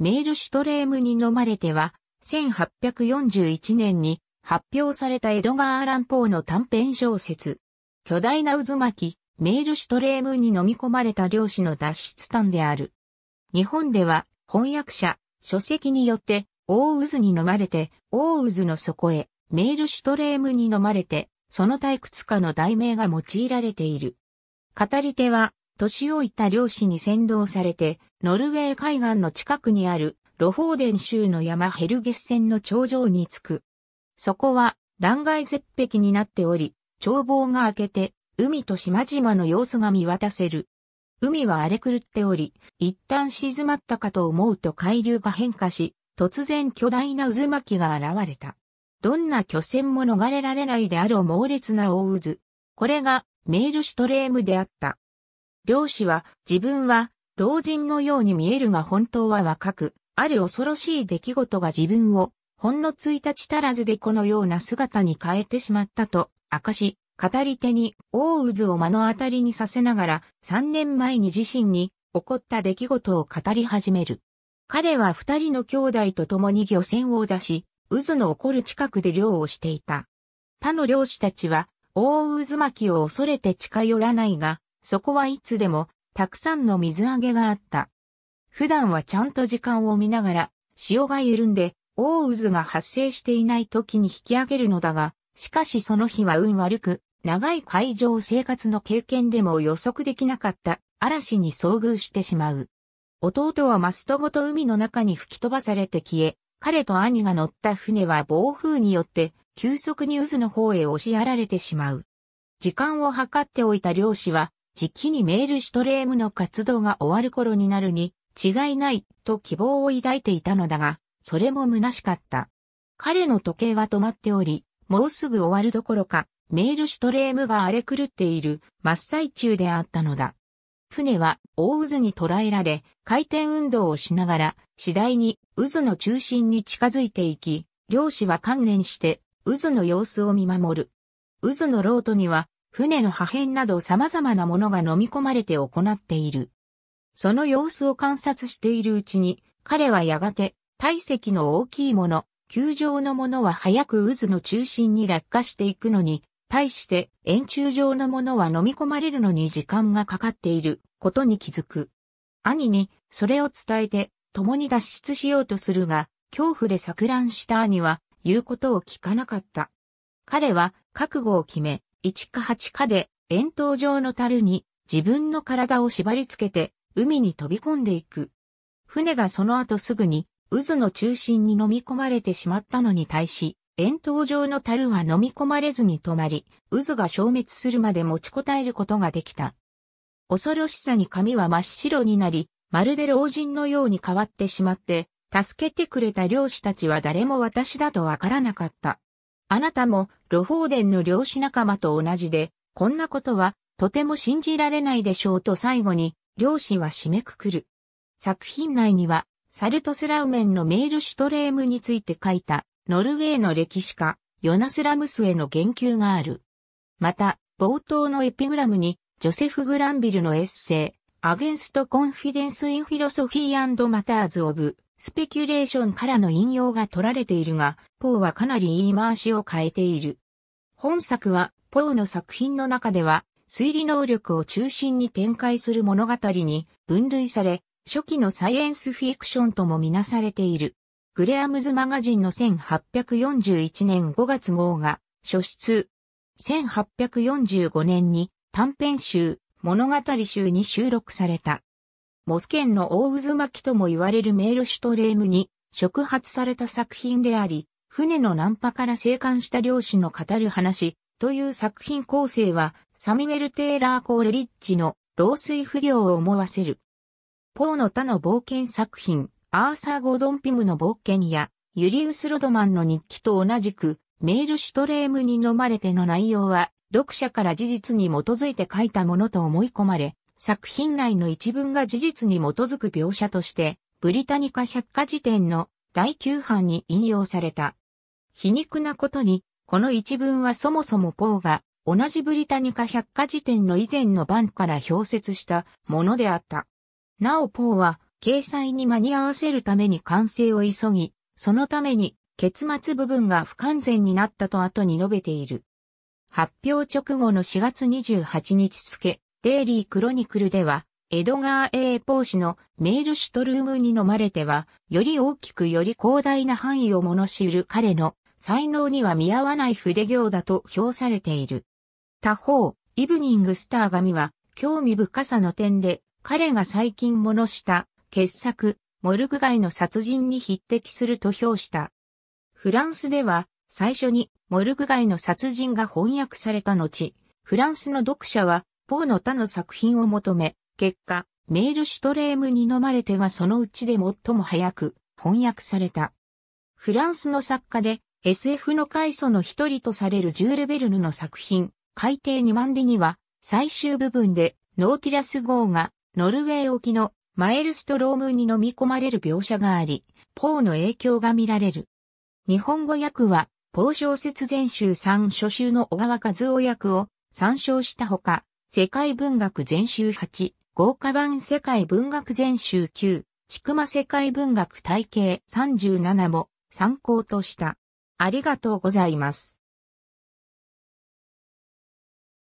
メールシュトレームに飲まれては、1841年に発表されたエドガー・アラン・ポーの短編小説。巨大な渦巻き、メールシュトレームに飲み込まれた漁師の脱出端である。日本では翻訳者、書籍によって大渦に飲まれて、大渦の底へメールシュトレームに飲まれて、その退屈家の題名が用いられている。語り手は、年老いた漁師に先導されて、ノルウェー海岸の近くにあるロフォーデン州の山ヘルゲッセンの頂上に着く。そこは断崖絶壁になっており、眺望が明けて海と島々の様子が見渡せる。海は荒れ狂っており、一旦静まったかと思うと海流が変化し、突然巨大な渦巻きが現れた。どんな巨船も逃れられないであろう猛烈な大渦。これがメールシュトレームであった。漁師は自分は老人のように見えるが本当は若く、ある恐ろしい出来事が自分を、ほんのた。日足らずでこのような姿に変えてしまったと、明かし、語り手に大渦を目の当たりにさせながら3年前に自身に起こった出来事を語り始める。彼は二人の兄弟と共に漁船を出し、渦の起こる近くで漁をしていた。他の漁師たちは大渦巻きを恐れて近寄らないが、そこはいつでもたくさんの水揚げがあった。普段はちゃんと時間を見ながら、潮が緩んで、大渦が発生していない時に引き上げるのだが、しかしその日は運悪く、長い海上生活の経験でも予測できなかった嵐に遭遇してしまう。弟はマストごと海の中に吹き飛ばされて消え、彼と兄が乗った船は暴風によって急速に渦の方へ押しやられてしまう。時間を計っておいた漁師は時期にメールシュトレームの活動が終わる頃になるに違いないと希望を抱いていたのだが、それも虚しかった。彼の時計は止まっており、もうすぐ終わるどころか、メールシュトレームが荒れ狂っている真っ最中であったのだ。船は大渦に捕らえられ、回転運動をしながら、次第に渦の中心に近づいていき、漁師は観念して渦の様子を見守る。渦のロートには船の破片など様々なものが飲み込まれて行っている。その様子を観察しているうちに、彼はやがて、体積の大きいもの、球状のものは早く渦の中心に落下していくのに、対して円柱状のものは飲み込まれるのに時間がかかっていることに気づく。兄にそれを伝えて共に脱出しようとするが、恐怖で錯乱した兄は言うことを聞かなかった。彼は覚悟を決め、1か8かで、円筒状の樽に自分の体を縛り付けて、海に飛び込んでいく。船がその後すぐに、渦の中心に飲み込まれてしまったのに対し、円筒状の樽は飲み込まれずに止まり、渦が消滅するまで持ちこたえることができた。恐ろしさに髪は真っ白になり、まるで老人のように変わってしまって、助けてくれた漁師たちは誰も私だとわからなかった。あなたもロフォーデンの漁師仲間と同じで、こんなことはとても信じられないでしょうと最後に、漁師は締めくくる。作品内には、サルトスラウメンのメールシュトレームについて書いた、ノルウェーの歴史家、ヨナスラムスへの言及がある。また、冒頭のエピグラムに、ジョセフ・グランビルのエッセイ、アゲンスト・コンフィデンス・イン・フィロソフィー・アンド・マターズ・オブ、スペキュレーションからの引用が取られているが、ポーはかなり言い回しを変えている。本作は、ポーの作品の中では、推理能力を中心に展開する物語に分類され、初期のサイエンスフィクションともみなされている。グレアムズマガジンの1841年5月号が初出。1845年に短編集、物語集に収録された。モスケンの大渦巻きとも言われるメールシュトレームに触発された作品であり、船の難破から生還した漁師の語る話という作品構成はサミュエル・テイラー・コール・リッチの老水不良を思わせる。ポーの他の冒険作品、アーサー・ゴードン・ピムの冒険や、ユリウス・ロドマンの日記と同じく、メール・シュトレームに飲まれての内容は、読者から事実に基づいて書いたものと思い込まれ、作品内の一文が事実に基づく描写として、ブリタニカ百科事典の第9版に引用された。皮肉なことに、この一文はそもそもポーが、同じブリタニカ百科事典の以前の版から表説したものであった。なおポーは、掲載に間に合わせるために完成を急ぎ、そのために、結末部分が不完全になったと後に述べている。発表直後の4月28日付、デイリークロニクルでは、エドガー・エーポー氏のメールシュトルームに飲まれては、より大きくより広大な範囲を物知る彼の才能には見合わない筆行だと評されている。他方、イブニングスター神は、興味深さの点で、彼が最近物した傑作、モルグ街の殺人に匹敵すると評した。フランスでは、最初にモルグ街の殺人が翻訳された後、フランスの読者は方の他の作品を求め、結果、メールシュトレームに飲まれてがそのうちで最も早く翻訳された。フランスの作家で SF の開祖の一人とされるジュール・ベルヌの作品、海底2万里には最終部分でノーティラス号がノルウェー沖のマエルストロームに飲み込まれる描写があり、ポーの影響が見られる。日本語訳は、ポー小説全集3初集の小川和夫役を参照したほか、世界文学全集8、豪華版世界文学全集9、ちくま世界文学体系37も参考とした。ありがとうございます。